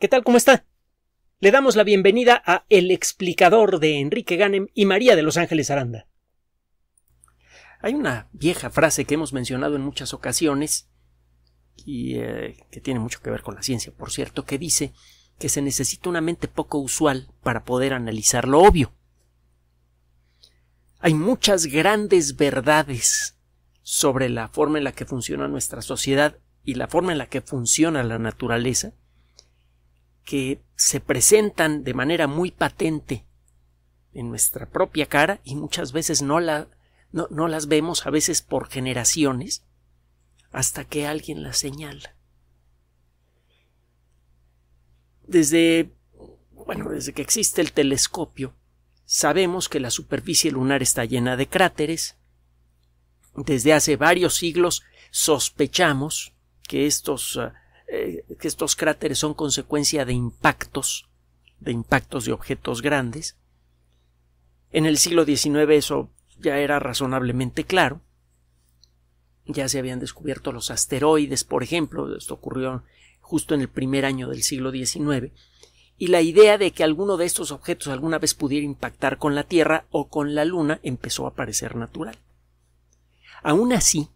¿Qué tal? ¿Cómo está? Le damos la bienvenida a El explicador de Enrique Ganem y María de Los Ángeles Aranda. Hay una vieja frase que hemos mencionado en muchas ocasiones, y eh, que tiene mucho que ver con la ciencia, por cierto, que dice que se necesita una mente poco usual para poder analizar lo obvio. Hay muchas grandes verdades sobre la forma en la que funciona nuestra sociedad y la forma en la que funciona la naturaleza, que se presentan de manera muy patente en nuestra propia cara y muchas veces no, no, las vemos, a veces por generaciones, hasta que alguien las señala. Desde, bueno, desde que existe el telescopio, sabemos que la superficie lunar está llena de cráteres. Desde hace varios siglos sospechamos que estos ah, eh, que estos cráteres son consecuencia de impactos, de impactos de objetos grandes. En el siglo XIX eso ya era razonablemente claro. Ya se habían descubierto los asteroides, por ejemplo, esto ocurrió justo en el primer año del siglo XIX, y la idea de que alguno de estos objetos alguna vez pudiera impactar con la Tierra o con la Luna empezó a parecer natural. Aún así,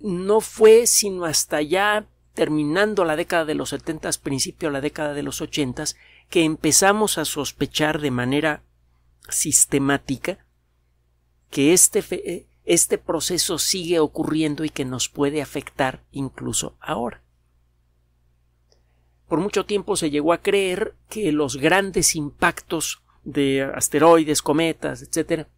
no fue sino hasta ya terminando la década de los setentas, principio de la década de los ochentas, que empezamos a sospechar de manera sistemática que este, eh, este proceso sigue ocurriendo y que nos puede afectar incluso ahora. Por mucho tiempo se llegó a creer que los grandes impactos de asteroides, cometas, etc.,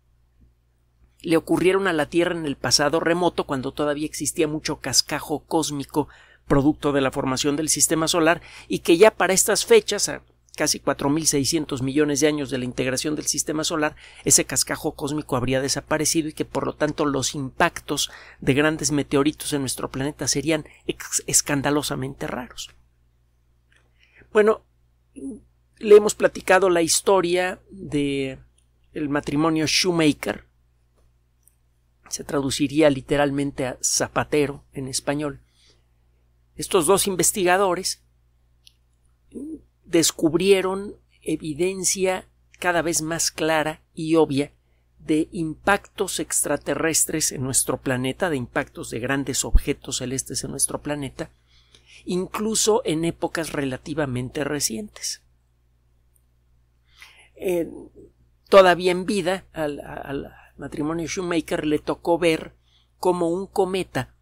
le ocurrieron a la Tierra en el pasado remoto, cuando todavía existía mucho cascajo cósmico producto de la formación del sistema solar y que ya para estas fechas, a casi 4.600 millones de años de la integración del sistema solar, ese cascajo cósmico habría desaparecido y que por lo tanto los impactos de grandes meteoritos en nuestro planeta serían escandalosamente raros. Bueno, le hemos platicado la historia de el matrimonio Shoemaker, se traduciría literalmente a zapatero en español, estos dos investigadores descubrieron evidencia cada vez más clara y obvia de impactos extraterrestres en nuestro planeta, de impactos de grandes objetos celestes en nuestro planeta, incluso en épocas relativamente recientes. todavía en vida al, matrimonio Shoemaker le tocó ver como un cometa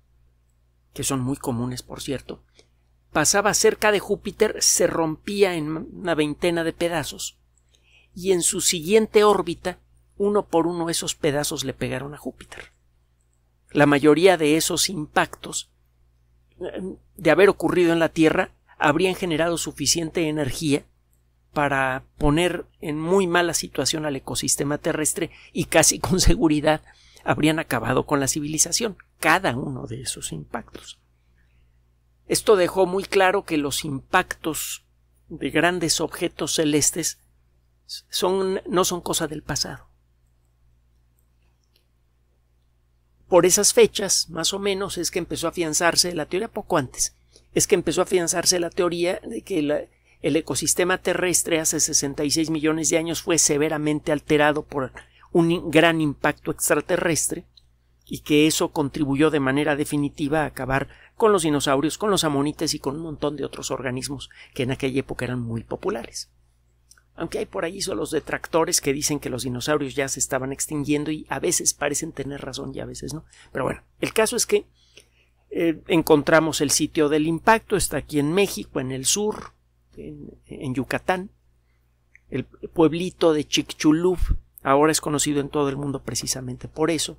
que son muy comunes por cierto, pasaba cerca de Júpiter se rompía en una veintena de pedazos, y en su siguiente órbita, uno por uno esos pedazos le pegaron a Júpiter. La mayoría de esos impactos, eh, de haber ocurrido en la Tierra, habrían generado suficiente energía para poner en muy mala situación al ecosistema terrestre y casi con seguridad habrían acabado con la civilización, cada uno de esos impactos. Esto dejó muy claro que los impactos de grandes objetos celestes son, no son cosa del pasado. Por esas fechas, más o menos, es que empezó a afianzarse la teoría, poco antes, es que empezó a afianzarse la teoría de que el ecosistema terrestre hace 66 millones de años fue severamente alterado por un gran impacto extraterrestre y que eso contribuyó de manera definitiva a acabar con los dinosaurios, con los amonites y con un montón de otros organismos que en aquella época eran muy populares. Aunque hay por ahí solo los detractores que dicen que los dinosaurios ya se estaban extinguiendo y a veces parecen tener razón y a veces no. Pero bueno, el caso es que eh, encontramos el sitio del impacto, está aquí en México, en el sur, en, en Yucatán, el pueblito de Chicxulub, Ahora es conocido en todo el mundo precisamente por eso.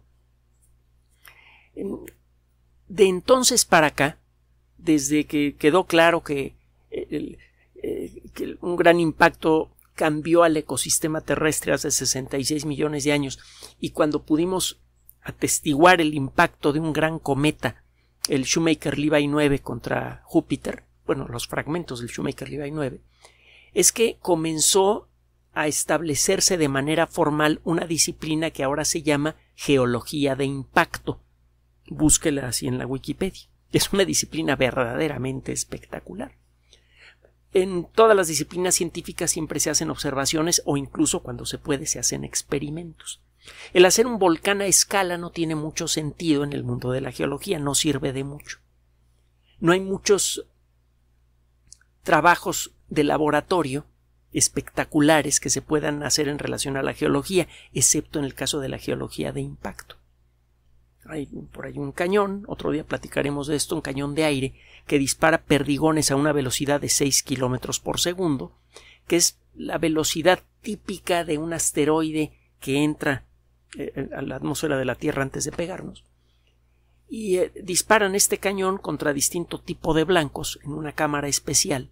De entonces para acá, desde que quedó claro que, eh, eh, un gran impacto cambió al ecosistema terrestre hace 66 millones de años y cuando pudimos atestiguar el impacto de un gran cometa, el Shoemaker-Levy 9 contra Júpiter, bueno, los fragmentos del Shoemaker-Levy 9, es que comenzó a establecerse de manera formal una disciplina que ahora se llama geología de impacto. Búsquela así en la Wikipedia. Es una disciplina verdaderamente espectacular. En todas las disciplinas científicas siempre se hacen observaciones o incluso cuando se puede se hacen experimentos. El hacer un volcán a escala no tiene mucho sentido en el mundo de la geología, no sirve de mucho. No hay muchos trabajos de laboratorio espectaculares que se puedan hacer en relación a la geología, excepto en el caso de la geología de impacto. Hay por ahí un cañón, otro día platicaremos de esto, un cañón de aire que dispara perdigones a una velocidad de 6 kilómetros por segundo, que es la velocidad típica de un asteroide que entra eh, eh, a la atmósfera de la Tierra antes de pegarnos. Y eh, disparan este cañón contra distinto tipo de blancos en una cámara especial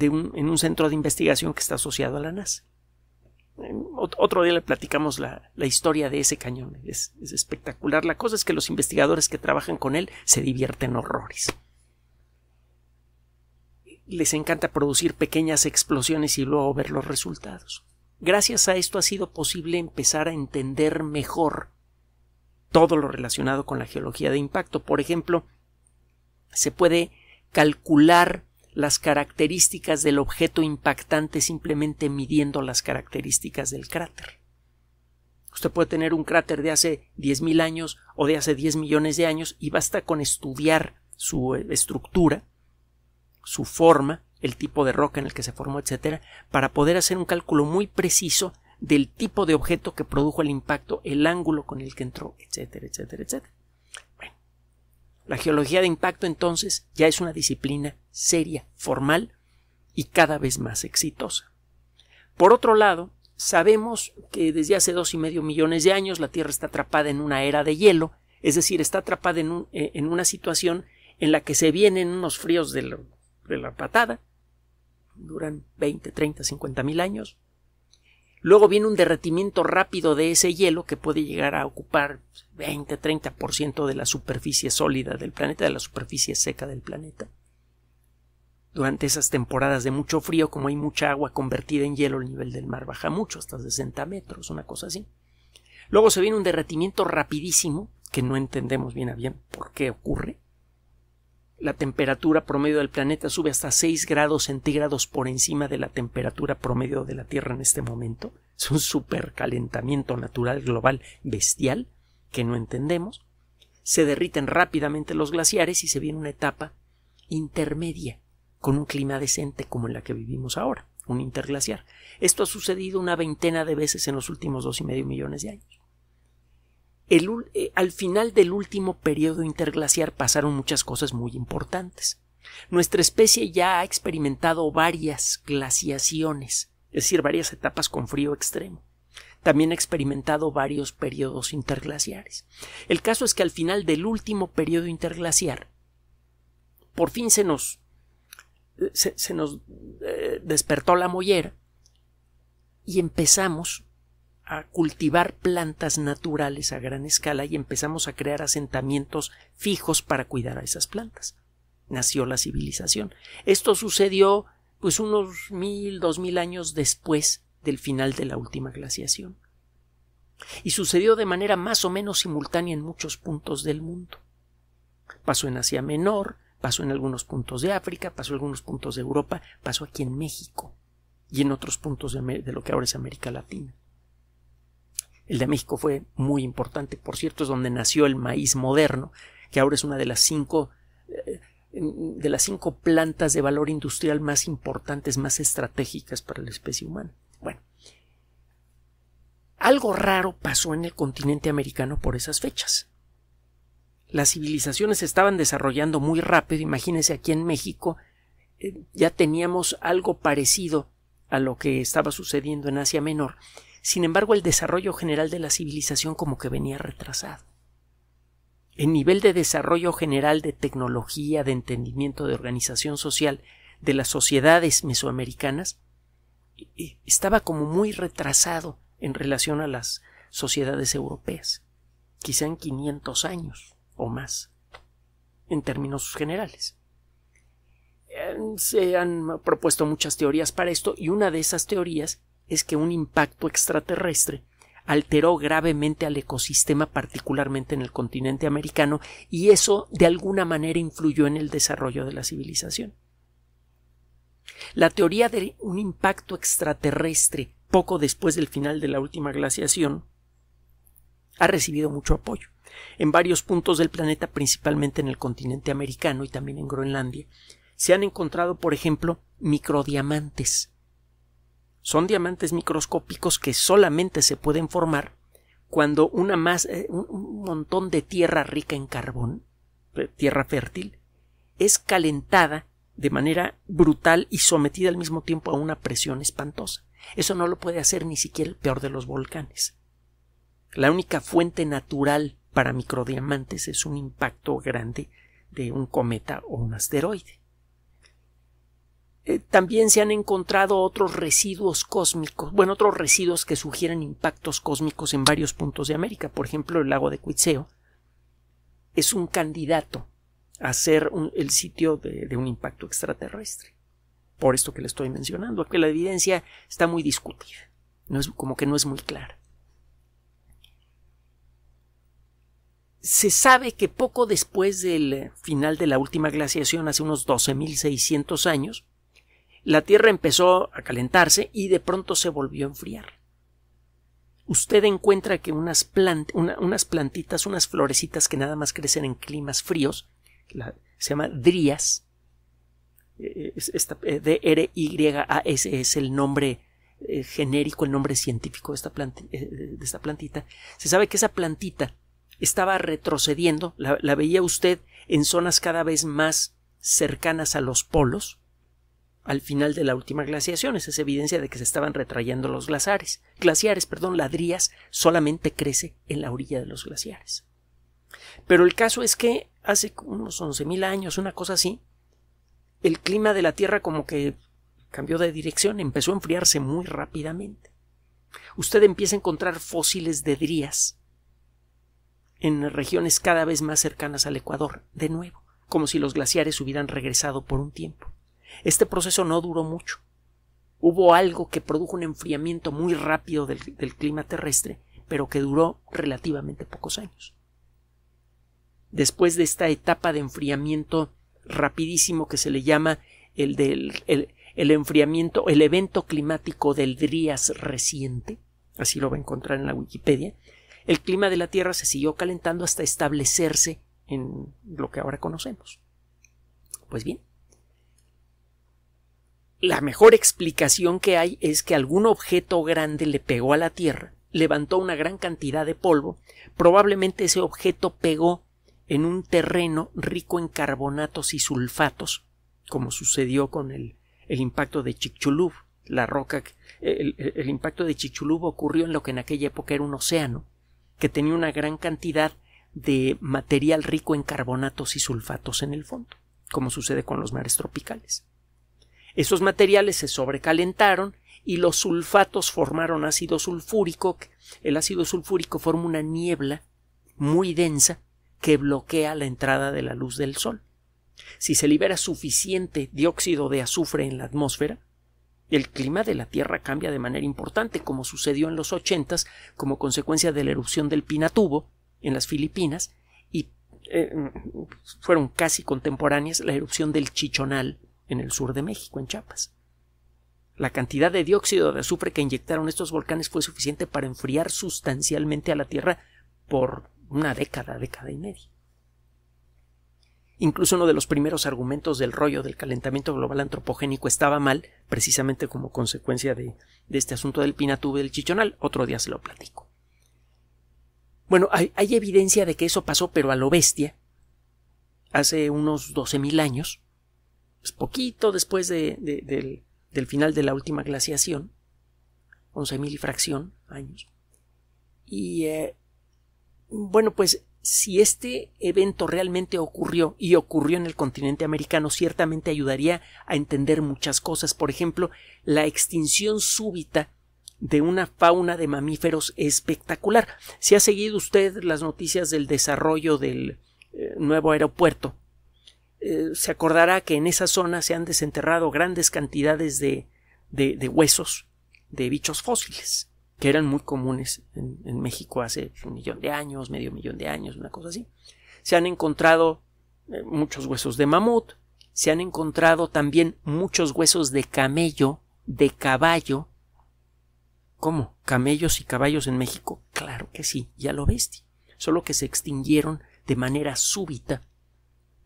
en un centro de investigación que está asociado a la NASA. Otro día le platicamos la, historia de ese cañón. Es, es, espectacular. La cosa es que los investigadores que trabajan con él se divierten horrores. Les encanta producir pequeñas explosiones y luego ver los resultados. Gracias a esto ha sido posible empezar a entender mejor todo lo relacionado con la geología de impacto. Por ejemplo, se puede calcular las características del objeto impactante simplemente midiendo las características del cráter. Usted puede tener un cráter de hace 10.000 años o de hace 10 millones de años y basta con estudiar su eh, estructura, su forma, el tipo de roca en el que se formó, etcétera, para poder hacer un cálculo muy preciso del tipo de objeto que produjo el impacto, el ángulo con el que entró, etcétera, etcétera, etcétera. La geología de impacto entonces ya es una disciplina seria, formal y cada vez más exitosa. Por otro lado, sabemos que desde hace dos y medio millones de años la Tierra está atrapada en una era de hielo, es decir, está atrapada en, eh, una situación en la que se vienen unos fríos de la, de la patada, duran 20, 30, 50 mil años, Luego viene un derretimiento rápido de ese hielo que puede llegar a ocupar 20-30% de la superficie sólida del planeta, de la superficie seca del planeta. Durante esas temporadas de mucho frío, como hay mucha agua convertida en hielo, el nivel del mar baja mucho, hasta 60 metros, una cosa así. Luego se viene un derretimiento rapidísimo, que no entendemos bien a bien por qué ocurre, la temperatura promedio del planeta sube hasta 6 grados centígrados por encima de la temperatura promedio de la Tierra en este momento. Es un supercalentamiento natural global bestial que no entendemos. Se derriten rápidamente los glaciares y se viene una etapa intermedia con un clima decente como en la que vivimos ahora, un interglaciar. Esto ha sucedido una veintena de veces en los últimos dos y medio millones de años. Eh, al final del último periodo interglaciar pasaron muchas cosas muy importantes. Nuestra especie ya ha experimentado varias glaciaciones, es decir, varias etapas con frío extremo. También ha experimentado varios periodos interglaciares. El caso es que al final del último periodo interglaciar, por fin se nos, eh, se, nos eh, despertó la mollera y empezamos a cultivar plantas naturales a gran escala y empezamos a crear asentamientos fijos para cuidar a esas plantas. Nació la civilización. Esto sucedió pues unos mil, dos mil años después del final de la última glaciación. Y sucedió de manera más o menos simultánea en muchos puntos del mundo. Pasó en Asia Menor, pasó en algunos puntos de África, pasó en algunos puntos de Europa, pasó aquí en México y en otros puntos de, de lo que ahora es América Latina. El de México fue muy importante, por cierto, es donde nació el maíz moderno, que ahora es una de las cinco eh, de las cinco plantas de valor industrial más importantes, más estratégicas para la especie humana. Bueno, algo raro pasó en el continente americano por esas fechas. Las civilizaciones estaban desarrollando muy rápido, imagínense aquí en México eh, ya teníamos algo parecido a lo que estaba sucediendo en Asia Menor, sin embargo, el desarrollo general de la civilización como que venía retrasado. El nivel de desarrollo general de tecnología, de entendimiento, de organización social de las sociedades mesoamericanas e, e, estaba como muy retrasado en relación a las sociedades europeas, quizá en 500 años o más, en términos generales. Eh, se han propuesto muchas teorías para esto y una de esas teorías es que un impacto extraterrestre alteró gravemente al ecosistema, particularmente en el continente americano, y eso de alguna manera influyó en el desarrollo de la civilización. La teoría de un impacto extraterrestre poco después del final de la última glaciación ha recibido mucho apoyo. En varios puntos del planeta, principalmente en el continente americano y también en Groenlandia, se han encontrado, por ejemplo, microdiamantes, son diamantes microscópicos que solamente se pueden formar cuando una eh, un montón de tierra rica en carbón, eh, tierra fértil, es calentada de manera brutal y sometida al mismo tiempo a una presión espantosa. Eso no lo puede hacer ni siquiera el peor de los volcanes. La única fuente natural para microdiamantes es un impacto grande de un cometa o un asteroide. Eh, también se han encontrado otros residuos cósmicos, bueno, otros residuos que sugieren impactos cósmicos en varios puntos de América. Por ejemplo, el lago de Cuitseo es un candidato a ser el sitio de, un impacto extraterrestre. Por esto que le estoy mencionando, que la evidencia está muy discutida, no es, como que no es muy clara. se sabe que poco después del eh, final de la última glaciación, hace unos 12.600 años, la Tierra empezó a calentarse y de pronto se volvió a enfriar. Usted encuentra que unas, unas plantitas, unas florecitas que nada más crecen en climas fríos, se llama drías, D-R-Y-A-S eh, eh, eh, es el nombre genérico, el nombre científico de esta, de esta, plantita. Se sabe que esa plantita estaba retrocediendo, la veía usted en zonas cada vez más cercanas a los polos, al final de la última glaciación. Esa es evidencia de que se estaban retrayendo los glaciares. Glaciares, perdón, ladrías solamente crece en la orilla de los glaciares. Pero el caso es que hace unos 11.000 años, una cosa así, el clima de la Tierra como que cambió de dirección, empezó a enfriarse muy rápidamente. Usted empieza a encontrar fósiles de drías en regiones cada vez más cercanas al Ecuador, de nuevo, como si los glaciares hubieran regresado por un tiempo. Este proceso no duró mucho. Hubo algo que produjo un enfriamiento muy rápido del, clima terrestre, pero que duró relativamente pocos años. Después de esta etapa de enfriamiento rapidísimo que se le llama el del enfriamiento, el evento climático del Drías reciente, así lo va a encontrar en la Wikipedia, el clima de la Tierra se siguió calentando hasta establecerse en lo que ahora conocemos. Pues bien, la mejor explicación que hay es que algún objeto grande le pegó a la Tierra, levantó una gran cantidad de polvo, probablemente ese objeto pegó en un terreno rico en carbonatos y sulfatos, como sucedió con el, impacto de Chicxulub. La roca, el, el impacto de Chicxulub ocurrió en lo que en aquella época era un océano, que tenía una gran cantidad de material rico en carbonatos y sulfatos en el fondo, como sucede con los mares tropicales. Esos materiales se sobrecalentaron y los sulfatos formaron ácido sulfúrico. El ácido sulfúrico forma una niebla muy densa que bloquea la entrada de la luz del sol. Si se libera suficiente dióxido de azufre en la atmósfera, el clima de la Tierra cambia de manera importante, como sucedió en los ochentas como consecuencia de la erupción del Pinatubo en las Filipinas y eh, fueron casi contemporáneas la erupción del Chichonal en el sur de México, en Chiapas. La cantidad de dióxido de azufre que inyectaron estos volcanes fue suficiente para enfriar sustancialmente a la Tierra por una década, década y media. Incluso uno de los primeros argumentos del rollo del calentamiento global antropogénico estaba mal, precisamente como consecuencia de, este asunto del y del chichonal. Otro día se lo platico. Bueno, hay, hay evidencia de que eso pasó, pero a lo bestia, hace unos 12.000 años, pues, poquito después del, final de la última glaciación, 11.000 y fracción años. Y eh, bueno, pues si este evento realmente ocurrió y ocurrió en el continente americano, ciertamente ayudaría a entender muchas cosas. Por ejemplo, la extinción súbita de una fauna de mamíferos espectacular. Si ha seguido usted las noticias del desarrollo del eh, nuevo aeropuerto eh, se acordará que en esa zona se han desenterrado grandes cantidades de, de, huesos de bichos fósiles, que eran muy comunes en, México hace un millón de años, medio millón de años, una cosa así. Se han encontrado eh, muchos huesos de mamut, se han encontrado también muchos huesos de camello, de caballo. ¿Cómo? ¿Camellos y caballos en México? Claro que sí, ya lo ves. Solo que se extinguieron de manera súbita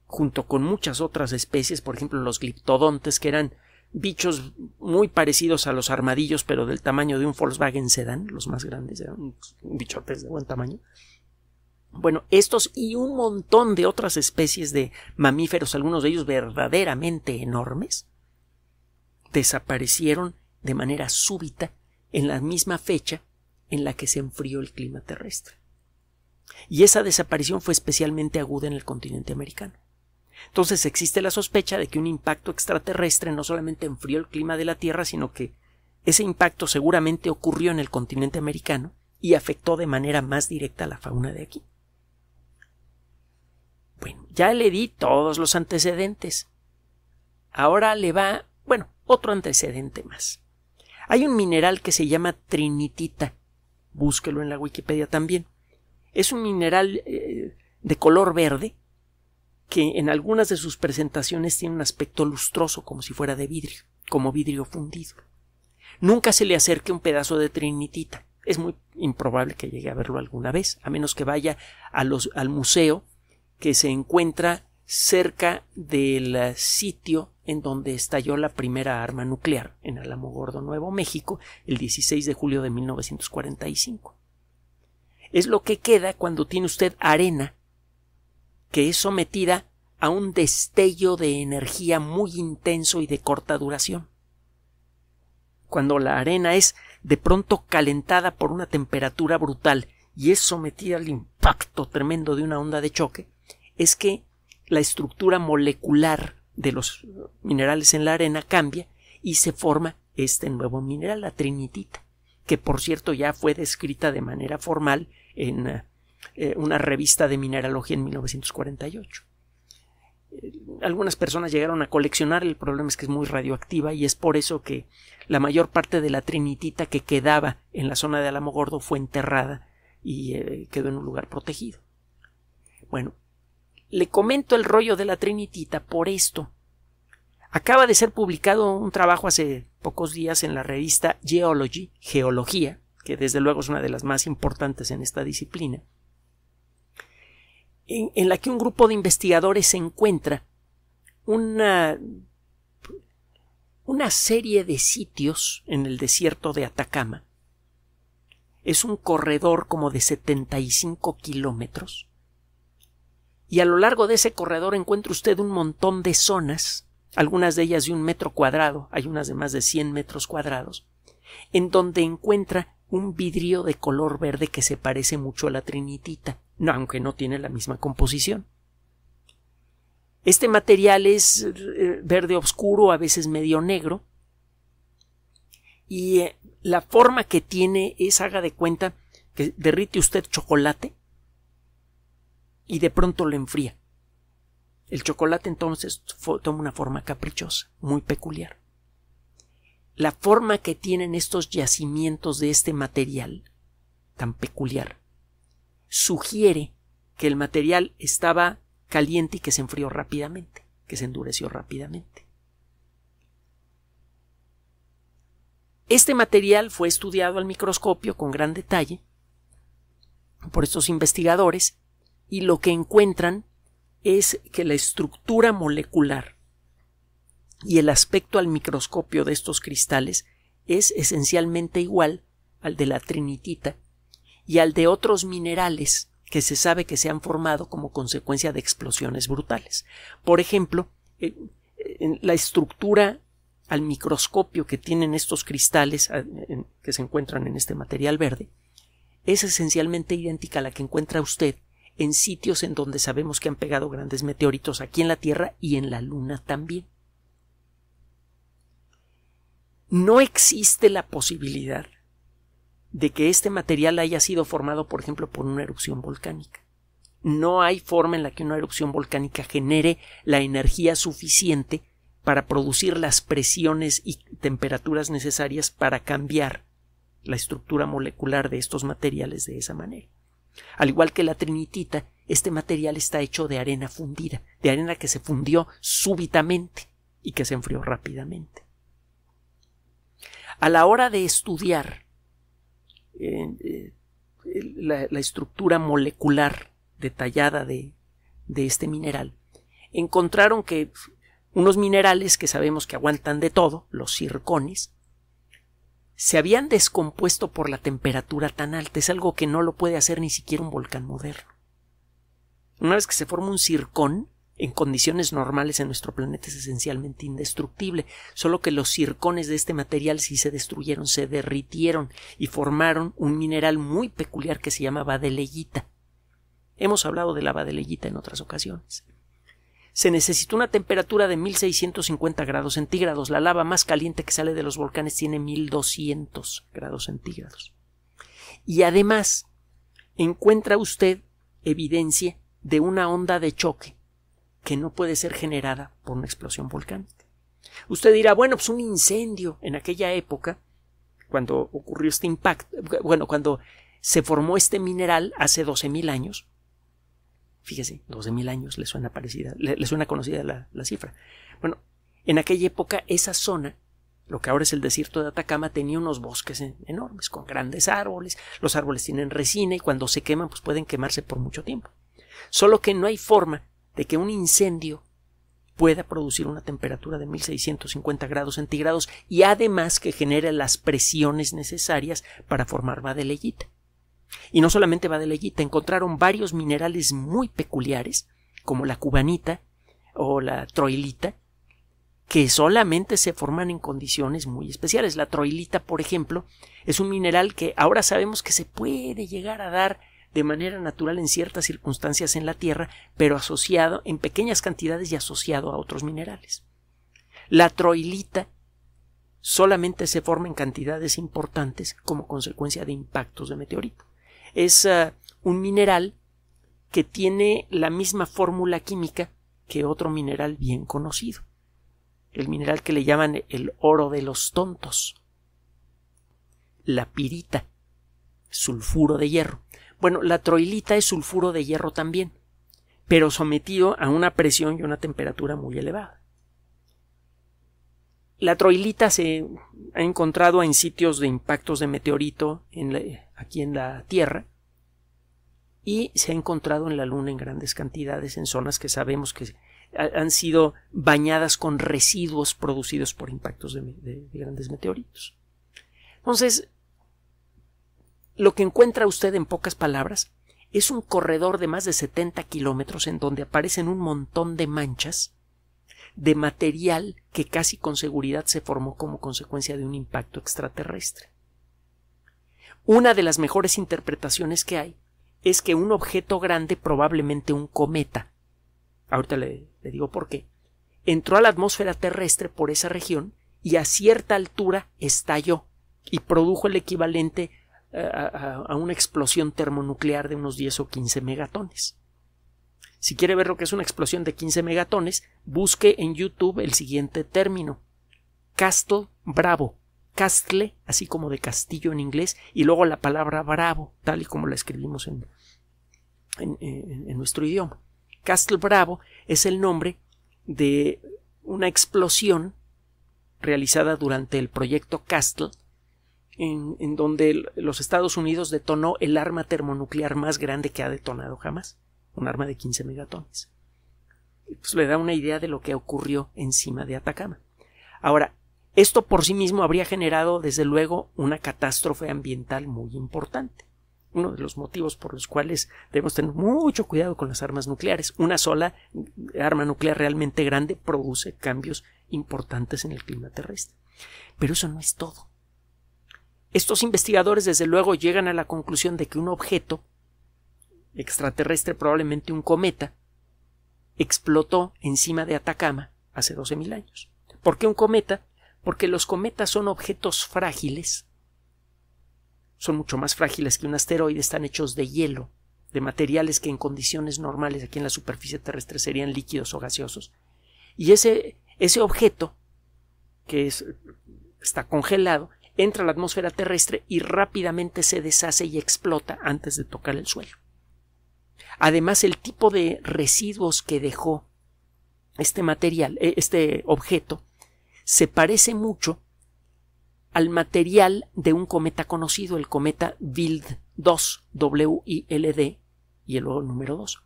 junto con muchas otras especies, por ejemplo los gliptodontes, que eran bichos muy parecidos a los armadillos, pero del tamaño de un Volkswagen Sedan, los más grandes, eran bichotes de buen tamaño. Bueno, estos y un montón de otras especies de mamíferos, algunos de ellos verdaderamente enormes, desaparecieron de manera súbita en la misma fecha en la que se enfrió el clima terrestre. Y esa desaparición fue especialmente aguda en el continente americano. Entonces existe la sospecha de que un impacto extraterrestre no solamente enfrió el clima de la Tierra, sino que ese impacto seguramente ocurrió en el continente americano y afectó de manera más directa a la fauna de aquí. Bueno, ya le di todos los antecedentes. Ahora le va, bueno, otro antecedente más. Hay un mineral que se llama trinitita. Búsquelo en la Wikipedia también. Es un mineral eh, de color verde que en algunas de sus presentaciones tiene un aspecto lustroso, como si fuera de vidrio, como vidrio fundido. Nunca se le acerque un pedazo de trinitita. Es muy improbable que llegue a verlo alguna vez, a menos que vaya al museo que se encuentra cerca del eh, sitio en donde estalló la primera arma nuclear en Gordo Nuevo México, el 16 de julio de 1945. Es lo que queda cuando tiene usted arena que es sometida a un destello de energía muy intenso y de corta duración. Cuando la arena es de pronto calentada por una temperatura brutal y es sometida al impacto tremendo de una onda de choque, es que la estructura molecular de los minerales en la arena cambia y se forma este nuevo mineral, la trinitita, que por cierto ya fue descrita de manera formal en eh, eh, una revista de mineralogía en 1948. Eh, algunas personas llegaron a coleccionar, el problema es que es muy radioactiva y es por eso que la mayor parte de la trinitita que quedaba en la zona de Gordo fue enterrada y eh, quedó en un lugar protegido. Bueno, le comento el rollo de la trinitita por esto. Acaba de ser publicado un trabajo hace pocos días en la revista Geology, Geología, que desde luego es una de las más importantes en esta disciplina, en, la que un grupo de investigadores encuentra una, una serie de sitios en el desierto de Atacama. Es un corredor como de 75 kilómetros. Y a lo largo de ese corredor encuentra usted un montón de zonas, algunas de ellas de un metro cuadrado, hay unas de más de 100 metros cuadrados, en donde encuentra un vidrio de color verde que se parece mucho a la trinitita aunque no tiene la misma composición. Este material es eh, verde oscuro, a veces medio negro, y eh, la forma que tiene es, haga de cuenta, que derrite usted chocolate y de pronto lo enfría. El chocolate entonces toma una forma caprichosa, muy peculiar. La forma que tienen estos yacimientos de este material tan peculiar sugiere que el material estaba caliente y que se enfrió rápidamente, que se endureció rápidamente. Este material fue estudiado al microscopio con gran detalle por estos investigadores y lo que encuentran es que la estructura molecular y el aspecto al microscopio de estos cristales es esencialmente igual al de la trinitita y al de otros minerales que se sabe que se han formado como consecuencia de explosiones brutales. Por ejemplo, eh, la estructura al microscopio que tienen estos cristales ah, que se encuentran en este material verde es esencialmente idéntica a la que encuentra usted en sitios en donde sabemos que han pegado grandes meteoritos aquí en la Tierra y en la Luna también. No existe la posibilidad de que este material haya sido formado, por ejemplo, por una erupción volcánica. No hay forma en la que una erupción volcánica genere la energía suficiente para producir las presiones y temperaturas necesarias para cambiar la estructura molecular de estos materiales de esa manera. Al igual que la trinitita, este material está hecho de arena fundida, de arena que se fundió súbitamente y que se enfrió rápidamente. A la hora de estudiar eh, la, estructura molecular detallada de, de este mineral, encontraron que unos minerales que sabemos que aguantan de todo, los circones, se habían descompuesto por la temperatura tan alta. Es algo que no lo puede hacer ni siquiera un volcán moderno. Una vez que se forma un circón, en condiciones normales en nuestro planeta es esencialmente indestructible, solo que los circones de este material si se destruyeron, se derritieron y formaron un mineral muy peculiar que se llamaba de leguita Hemos hablado de la leyita en otras ocasiones. Se necesitó una temperatura de 1650 grados centígrados. La lava más caliente que sale de los volcanes tiene 1200 grados centígrados. Y además, encuentra usted evidencia de una onda de choque que no puede ser generada por una explosión volcánica. Usted dirá, bueno, pues un incendio en aquella época, cuando ocurrió este impacto, bueno, cuando se formó este mineral hace 12.000 años, fíjese, 12.000 años le suena parecida, le, suena conocida la, la cifra. Bueno, en aquella época esa zona lo que ahora es el desierto de Atacama tenía unos bosques enormes, con grandes árboles, los árboles tienen resina y cuando se queman pues pueden quemarse por mucho tiempo. Solo que no hay forma de que un incendio pueda producir una temperatura de 1650 grados centígrados y además que genere las presiones necesarias para formar vadeleyita. Y no solamente vadeleyita, encontraron varios minerales muy peculiares, como la cubanita o la troilita, que solamente se forman en condiciones muy especiales. La troilita, por ejemplo, es un mineral que ahora sabemos que se puede llegar a dar de manera natural en ciertas circunstancias en la Tierra, pero asociado en pequeñas cantidades y asociado a otros minerales. La troilita solamente se forma en cantidades importantes como consecuencia de impactos de meteorito. Es ah, un mineral que tiene la misma fórmula química que otro mineral bien conocido, el mineral que le llaman el oro de los tontos, la pirita, sulfuro de hierro. Bueno, la troilita es sulfuro de hierro también, pero sometido a una presión y una temperatura muy elevada. La troilita se ha encontrado en sitios de impactos de meteorito aquí en la Tierra y se ha encontrado en la Luna en grandes cantidades en zonas que sabemos que han sido bañadas con residuos producidos por impactos de grandes meteoritos. Entonces, lo que encuentra usted en pocas palabras es un corredor de más de 70 kilómetros en donde aparecen un montón de manchas de material que casi con seguridad se formó como consecuencia de un impacto extraterrestre. Una de las mejores interpretaciones que hay es que un objeto grande, probablemente un cometa, ahorita le, le digo por qué, entró a la atmósfera terrestre por esa región y a cierta altura estalló y produjo el equivalente eh, a, una explosión termonuclear de unos 10 o 15 megatones. Si quiere ver lo que es una explosión de 15 megatones, busque en YouTube el siguiente término: Castle Bravo. Castle, así como de castillo en inglés, y luego la palabra bravo, tal y como la escribimos en nuestro idioma. Castle Bravo es el nombre de una explosión realizada durante el proyecto Castle en, donde los Estados Unidos detonó el arma termonuclear más grande que ha detonado jamás, un arma de 15 megatones. Pues le da una idea de lo que ocurrió encima de Atacama. Ahora, esto por sí mismo habría generado, desde luego, una catástrofe ambiental muy importante. Uno de los motivos por los cuales debemos tener mucho cuidado con las armas nucleares. Una sola eh, arma nuclear realmente grande produce cambios importantes en el clima terrestre. Pero eso no es todo. Estos investigadores desde luego llegan a la conclusión de que un objeto extraterrestre, probablemente un cometa, explotó encima de Atacama hace 12.000 años. ¿Por qué un cometa? Porque los cometas son objetos frágiles, son mucho más frágiles que un asteroide, están hechos de hielo, de materiales que en condiciones normales aquí en la superficie terrestre serían líquidos o gaseosos. Y ese, ese objeto, que es, está congelado, entra a la atmósfera terrestre y rápidamente se deshace y explota antes de tocar el suelo. Además, el tipo de residuos que dejó este material, eh, este objeto, se parece mucho al material de un cometa conocido, el cometa WILD 2, W-I-L-D, y el número 2.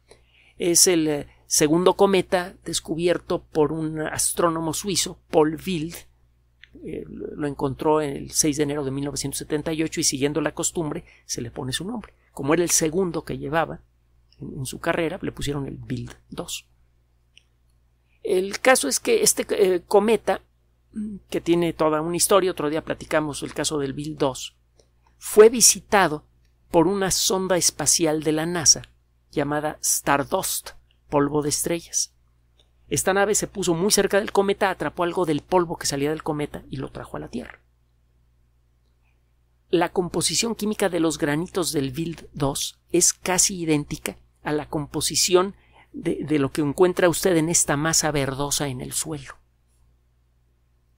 Es el eh, segundo cometa descubierto por un astrónomo suizo, Paul Wild, eh, lo encontró el 6 de enero de 1978 y siguiendo la costumbre se le pone su nombre. Como era el segundo que llevaba en, su carrera, le pusieron el Bild 2. El caso es que este eh, cometa, mm, que tiene toda una historia, otro día platicamos el caso del Bild 2, fue visitado por una sonda espacial de la NASA llamada Stardust, polvo de estrellas. Esta nave se puso muy cerca del cometa, atrapó algo del polvo que salía del cometa y lo trajo a la Tierra. La composición química de los granitos del Bild 2 es casi idéntica a la composición de, lo que encuentra usted en esta masa verdosa en el suelo.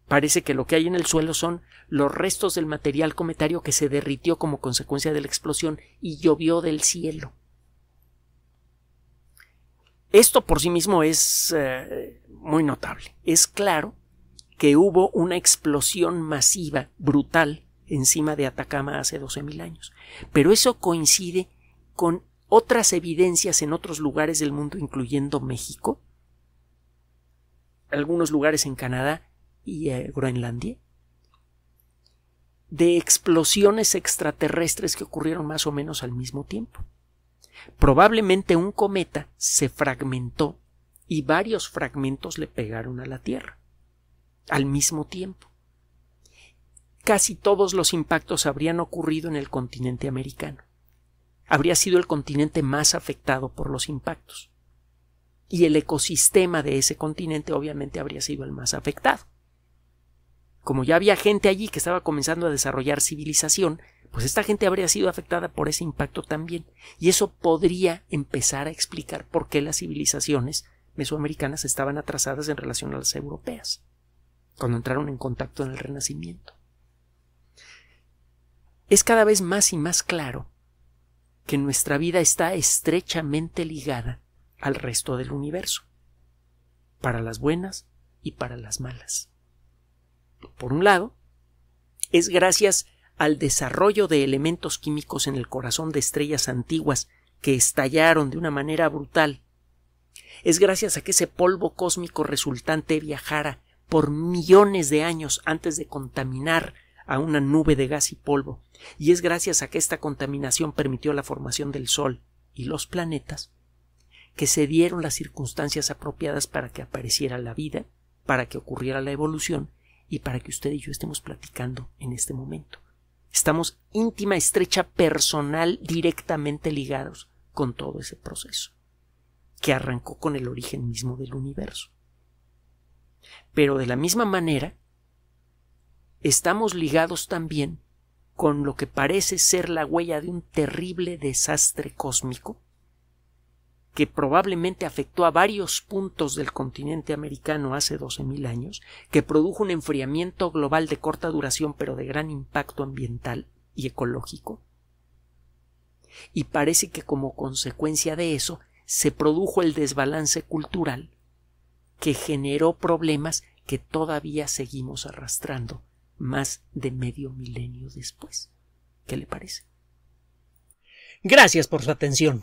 Parece que lo que hay en el suelo son los restos del material cometario que se derritió como consecuencia de la explosión y llovió del cielo. Esto por sí mismo es eh, muy notable. Es claro que hubo una explosión masiva, brutal, encima de Atacama hace 12.000 años. Pero eso coincide con otras evidencias en otros lugares del mundo, incluyendo México, algunos lugares en Canadá y eh, Groenlandia, de explosiones extraterrestres que ocurrieron más o menos al mismo tiempo. Probablemente un cometa se fragmentó y varios fragmentos le pegaron a la Tierra al mismo tiempo. Casi todos los impactos habrían ocurrido en el continente americano. Habría sido el continente más afectado por los impactos. Y el ecosistema de ese continente obviamente habría sido el más afectado. Como ya había gente allí que estaba comenzando a desarrollar civilización, pues esta gente habría sido afectada por ese impacto también. Y eso podría empezar a explicar por qué las civilizaciones mesoamericanas estaban atrasadas en relación a las europeas, cuando entraron en contacto en el Renacimiento. Es cada vez más y más claro que nuestra vida está estrechamente ligada al resto del universo, para las buenas y para las malas. Por un lado, es gracias a al desarrollo de elementos químicos en el corazón de estrellas antiguas que estallaron de una manera brutal. Es gracias a que ese polvo cósmico resultante viajara por millones de años antes de contaminar a una nube de gas y polvo, y es gracias a que esta contaminación permitió la formación del Sol y los planetas, que se dieron las circunstancias apropiadas para que apareciera la vida, para que ocurriera la evolución y para que usted y yo estemos platicando en este momento. Estamos íntima, estrecha, personal, directamente ligados con todo ese proceso, que arrancó con el origen mismo del universo. Pero de la misma manera, estamos ligados también con lo que parece ser la huella de un terrible desastre cósmico que probablemente afectó a varios puntos del continente americano hace 12.000 años, que produjo un enfriamiento global de corta duración pero de gran impacto ambiental y ecológico. Y parece que como consecuencia de eso se produjo el desbalance cultural que generó problemas que todavía seguimos arrastrando más de medio milenio después. ¿Qué le parece? Gracias por su atención